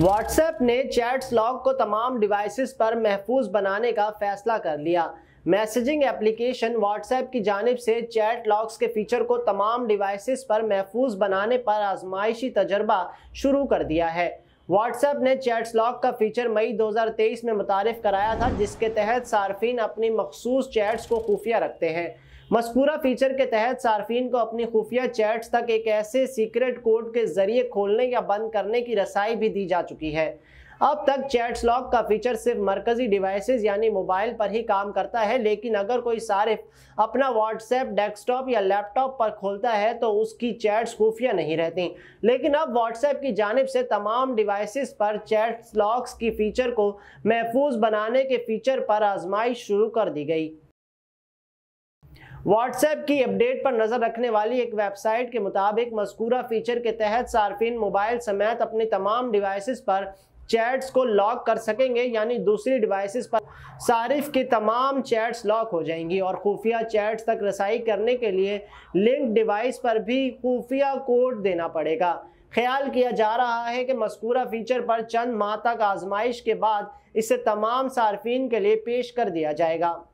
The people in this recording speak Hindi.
व्हाट्सएप ने चैट्स लॉग को तमाम डिवाइसेस पर महफूज बनाने का फैसला कर लिया मैसेजिंग एप्लीकेशन व्हाट्सएप की जानब से चैट लॉक्स के फीचर को तमाम डिवाइसेस पर महफूज बनाने पर आजमाइशी तजर्बा शुरू कर दिया है व्हाट्सएप ने चैट्स लॉक का फीचर मई 2023 में मुतारफ कराया था जिसके तहत सार्फिन अपनी मखसूस चैट्स को खुफिया रखते हैं मस्कूरा फीचर के तहत सार्फिन को अपनी खुफिया चैट्स तक एक ऐसे सीक्रेट कोड के जरिए खोलने या बंद करने की रसाई भी दी जा चुकी है अब तक चैट्स लॉक का फीचर सिर्फ मरकजी डिवाइसेस यानी मोबाइल पर ही काम करता है लेकिन अगर कोई सारे अपना व्हाट्सएप डेस्कटॉप या लैपटॉप पर खोलता है तो उसकी चैट्स खुफिया नहीं रहती लेकिन अब व्हाट्सएप की जानब से तमाम डिवाइसेस पर चैट्स लॉक्स की फ़ीचर को महफूज बनाने के फीचर पर आजमाइश शुरू कर दी गई व्हाट्सएप की अपडेट पर नज़र रखने वाली एक वेबसाइट के मुताबिक मस्कूरा फीचर के तहत सार्फिन मोबाइल समेत अपने तमाम डिवाइसेस पर चैट्स को लॉक कर सकेंगे यानी दूसरी डिवाइसेस पर सारिफ की तमाम चैट्स लॉक हो जाएंगी और खुफिया चैट्स तक रसाई करने के लिए लिंक डिवाइस पर भी खुफिया कोड देना पड़ेगा ख्याल किया जा रहा है कि मस्कूरा फीचर पर चंद माह तक आजमाइश के बाद इसे तमाम सार्फिन के लिए पेश कर दिया जाएगा